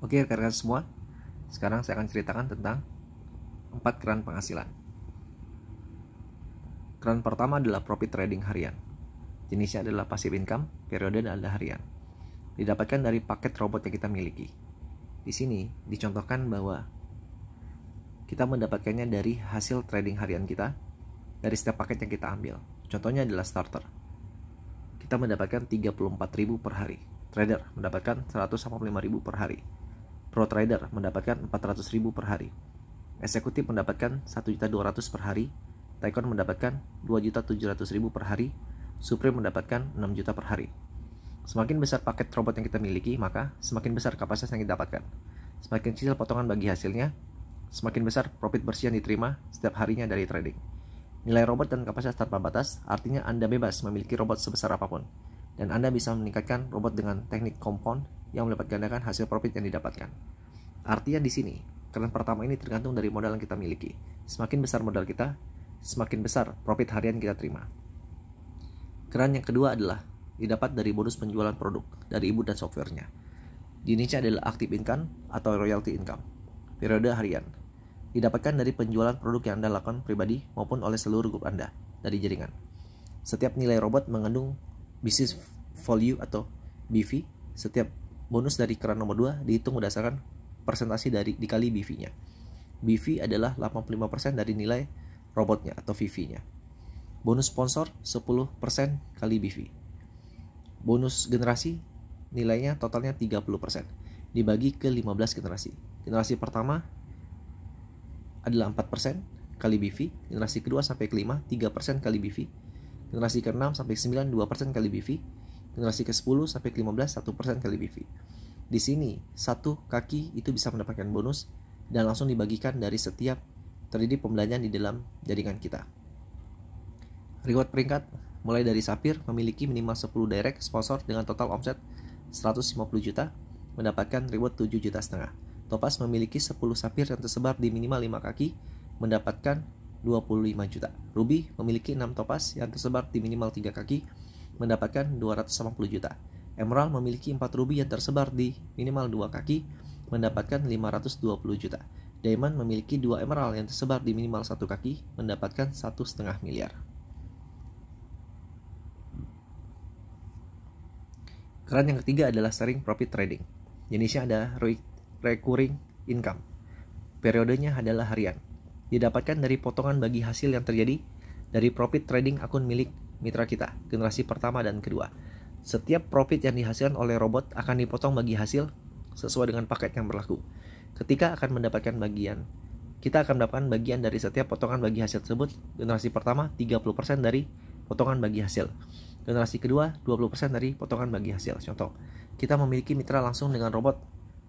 Oke rekan-rekan semua, sekarang saya akan ceritakan tentang empat keran penghasilan. Keran pertama adalah profit trading harian. Jenisnya adalah passive income, periode dan adalah harian. Didapatkan dari paket robot yang kita miliki. Di sini dicontohkan bahwa kita mendapatkannya dari hasil trading harian kita dari setiap paket yang kita ambil. Contohnya adalah starter. Kita mendapatkan 34.000 per hari. Trader mendapatkan 185.000 per hari Pro Trader mendapatkan 400.000 per hari. Eksekutif mendapatkan 1.200 per hari. Taikon mendapatkan 2.700.000 per hari. Supreme mendapatkan 6 juta per hari. Semakin besar paket robot yang kita miliki, maka semakin besar kapasitas yang kita dapatkan. Semakin kecil potongan bagi hasilnya, semakin besar profit bersih yang diterima setiap harinya dari trading. Nilai robot dan kapasitas tanpa batas artinya Anda bebas memiliki robot sebesar apapun, dan Anda bisa meningkatkan robot dengan teknik compound yang melipat gandakan hasil profit yang didapatkan. Artinya di sini, keren pertama ini tergantung dari modal yang kita miliki. Semakin besar modal kita, semakin besar profit harian kita terima. Keran yang kedua adalah didapat dari bonus penjualan produk dari ibu dan softwarenya. Jenisnya adalah active income atau royalty income. Periode harian. Didapatkan dari penjualan produk yang Anda lakukan pribadi maupun oleh seluruh grup Anda dari jaringan. Setiap nilai robot mengandung business value atau BV. Setiap bonus dari keran nomor 2 dihitung berdasarkan persentasi dari dikali BV-nya. BV adalah 85% dari nilai robotnya atau VV-nya. Bonus sponsor 10% kali BV. Bonus generasi nilainya totalnya 30% dibagi ke 15 generasi. Generasi pertama adalah 4% kali BV, generasi kedua sampai kelima 3% kali BV, generasi keenam sampai 9 2% kali BV, generasi ke-10 sampai ke-15 1% kali BV. Di sini, satu kaki itu bisa mendapatkan bonus dan langsung dibagikan dari setiap terjadi pembelanjaan di dalam jaringan kita. Reward peringkat mulai dari Sapir memiliki minimal 10 direct sponsor dengan total omset 150 juta, mendapatkan reward 7 juta setengah. Topas memiliki 10 Sapir yang tersebar di minimal 5 kaki, mendapatkan 25 juta. Ruby memiliki 6 Topas yang tersebar di minimal 3 kaki, mendapatkan 250 juta. Emerald memiliki 4 rubi yang tersebar di minimal 2 kaki, mendapatkan 520 juta. Diamond memiliki 2 emerald yang tersebar di minimal 1 kaki, mendapatkan 1,5 miliar. Keran yang ketiga adalah sharing profit trading. Jenisnya ada recurring income. Periodenya adalah harian. Didapatkan dari potongan bagi hasil yang terjadi dari profit trading akun milik mitra kita, generasi pertama dan kedua. Setiap profit yang dihasilkan oleh robot akan dipotong bagi hasil sesuai dengan paket yang berlaku. Ketika akan mendapatkan bagian, kita akan mendapatkan bagian dari setiap potongan bagi hasil tersebut. Generasi pertama 30% dari potongan bagi hasil. Generasi kedua 20% dari potongan bagi hasil. Contoh, kita memiliki mitra langsung dengan robot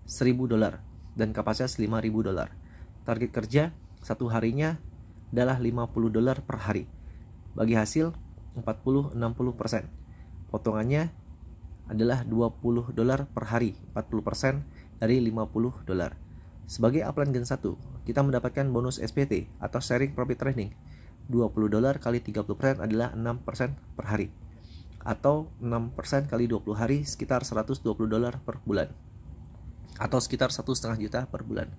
1000 dolar dan kapasitas 5000 dolar. Target kerja satu harinya adalah 50 dolar per hari. Bagi hasil 40-60%. Potongannya adalah 20 dolar per hari, 40% dari 50 dolar. Sebagai aplan Gen 1, kita mendapatkan bonus SPT atau sharing profit trading. 20 dolar kali 30% adalah 6% per hari atau 6% kali 20 hari sekitar 120 dolar per bulan atau sekitar 1,5 juta per bulan.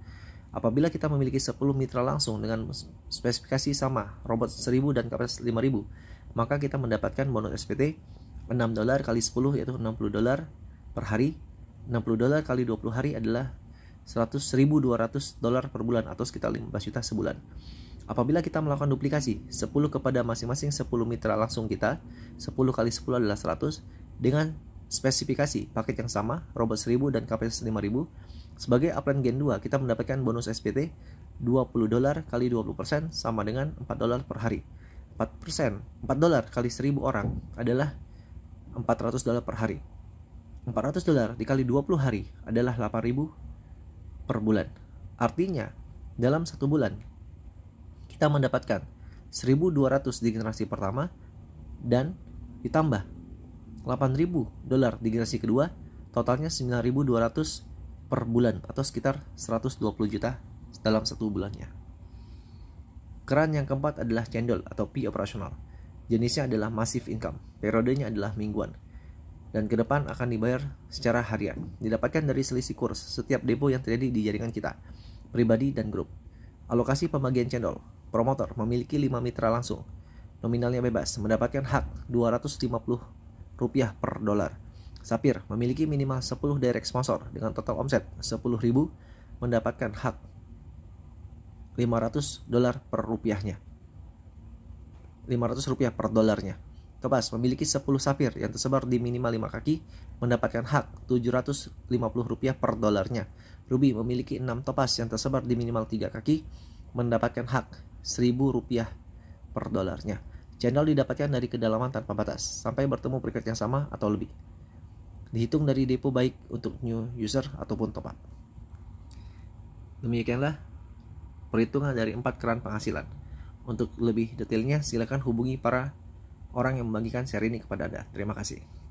Apabila kita memiliki 10 mitra langsung dengan spesifikasi sama, robot 1000 dan kapasitas 5000, maka kita mendapatkan bonus SPT 6 dolar kali 10 yaitu 60 dolar per hari. 60 dolar kali 20 hari adalah 100.200 dolar per bulan atau sekitar 15 juta sebulan. Apabila kita melakukan duplikasi 10 kepada masing-masing 10 mitra langsung kita, 10 kali 10 adalah 100 dengan spesifikasi paket yang sama, robot 1000 dan kapasitas 5000. Sebagai upline Gen 2, kita mendapatkan bonus SPT 20 dolar kali 20% sama dengan 4 dolar per hari. 4%, 4 dolar kali 1000 orang adalah 400 dolar per hari. 400 dolar dikali 20 hari adalah 8000 per bulan. Artinya, dalam satu bulan kita mendapatkan 1200 di generasi pertama dan ditambah 8000 dolar di generasi kedua, totalnya 9200 per bulan atau sekitar 120 juta dalam satu bulannya. Keran yang keempat adalah cendol atau P operasional. Jenisnya adalah massive income, periodenya adalah mingguan, dan ke depan akan dibayar secara harian. Didapatkan dari selisih kurs setiap depo yang terjadi di jaringan kita, pribadi dan grup. Alokasi pembagian cendol, promotor memiliki 5 mitra langsung. Nominalnya bebas, mendapatkan hak Rp250 per dolar. Sapir memiliki minimal 10 direct sponsor dengan total omset 10.000 mendapatkan hak 500 dolar per rupiahnya. 500 rupiah per dolarnya. Kebas memiliki 10 safir yang tersebar di minimal 5 kaki mendapatkan hak 750 rupiah per dolarnya. Ruby memiliki 6 topas yang tersebar di minimal 3 kaki mendapatkan hak 1000 rupiah per dolarnya. Channel didapatkan dari kedalaman tanpa batas sampai bertemu peringkat yang sama atau lebih. Dihitung dari depo baik untuk new user ataupun top up. Demikianlah perhitungan dari empat keran penghasilan. Untuk lebih detailnya, silakan hubungi para orang yang membagikan seri ini kepada Anda. Terima kasih.